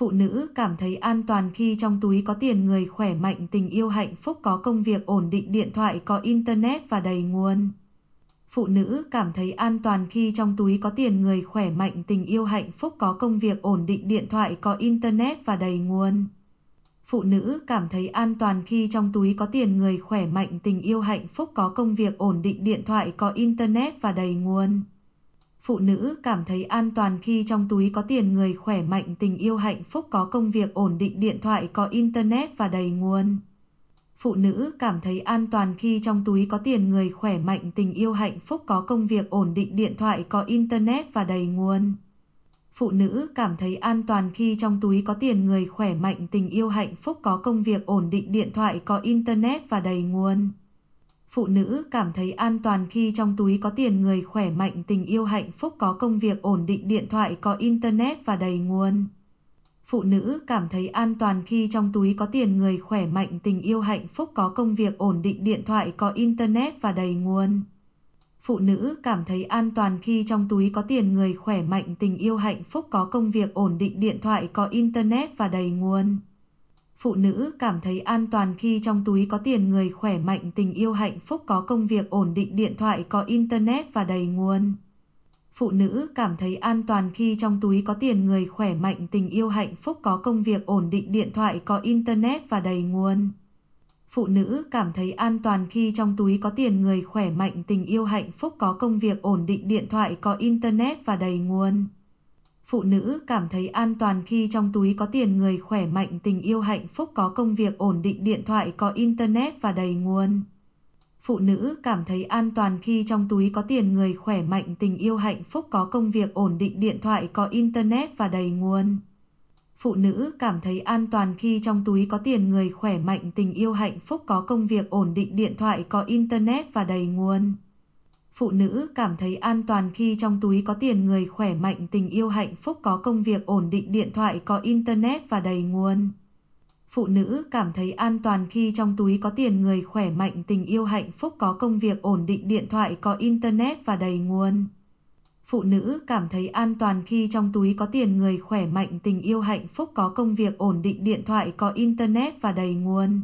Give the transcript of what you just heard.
phụ nữ cảm thấy an toàn khi trong túi có tiền người khỏe mạnh tình yêu hạnh phúc có công việc ổn định điện thoại có internet và đầy nguồn phụ nữ cảm thấy an toàn khi trong túi có tiền người khỏe mạnh tình yêu hạnh phúc có công việc ổn định điện thoại có internet và đầy nguồn phụ nữ cảm thấy an toàn khi trong túi có tiền người khỏe mạnh tình yêu hạnh phúc có công việc ổn định điện thoại có internet và đầy nguồn phụ nữ cảm thấy an toàn khi trong túi có tiền người khỏe mạnh tình yêu hạnh phúc có công việc ổn định điện thoại có internet và đầy nguồn phụ nữ cảm thấy an toàn khi trong túi có tiền người khỏe mạnh tình yêu hạnh phúc có công việc ổn định điện thoại có internet và đầy nguồn phụ nữ cảm thấy an toàn khi trong túi có tiền người khỏe mạnh tình yêu hạnh phúc có công việc ổn định điện thoại có internet và đầy nguồn phụ nữ cảm thấy an toàn khi trong túi có tiền người khỏe mạnh tình yêu hạnh phúc có công việc ổn định điện thoại có internet và đầy nguồn phụ nữ cảm thấy an toàn khi trong túi có tiền người khỏe mạnh tình yêu hạnh phúc có công việc ổn định điện thoại có internet và đầy nguồn phụ nữ cảm thấy an toàn khi trong túi có tiền người khỏe mạnh tình yêu hạnh phúc có công việc ổn định điện thoại có internet và đầy nguồn phụ nữ cảm thấy an toàn khi trong túi có tiền người khỏe mạnh tình yêu hạnh phúc có công việc ổn định điện thoại có internet và đầy nguồn phụ nữ cảm thấy an toàn khi trong túi có tiền người khỏe mạnh tình yêu hạnh phúc có công việc ổn định điện thoại có internet và đầy nguồn phụ nữ cảm thấy an toàn khi trong túi có tiền người khỏe mạnh tình yêu hạnh phúc có công việc ổn định điện thoại có internet và đầy nguồn phụ nữ cảm thấy an toàn khi trong túi có tiền người khỏe mạnh tình yêu hạnh phúc có công việc ổn định điện thoại có internet và đầy nguồn phụ nữ cảm thấy an toàn khi trong túi có tiền người khỏe mạnh tình yêu hạnh phúc có công việc ổn định điện thoại có internet và đầy nguồn phụ nữ cảm thấy an toàn khi trong túi có tiền người khỏe mạnh tình yêu hạnh phúc có công việc ổn định điện thoại có internet và đầy nguồn phụ nữ cảm thấy an toàn khi trong túi có tiền người khỏe mạnh tình yêu hạnh phúc có công việc ổn định điện thoại có internet và đầy nguồn phụ nữ cảm thấy an toàn khi trong túi có tiền người khỏe mạnh tình yêu hạnh phúc có công việc ổn định điện thoại có internet và đầy nguồn phụ nữ cảm thấy an toàn khi trong túi có tiền người khỏe mạnh tình yêu hạnh phúc có công việc ổn định điện thoại có internet và đầy nguồn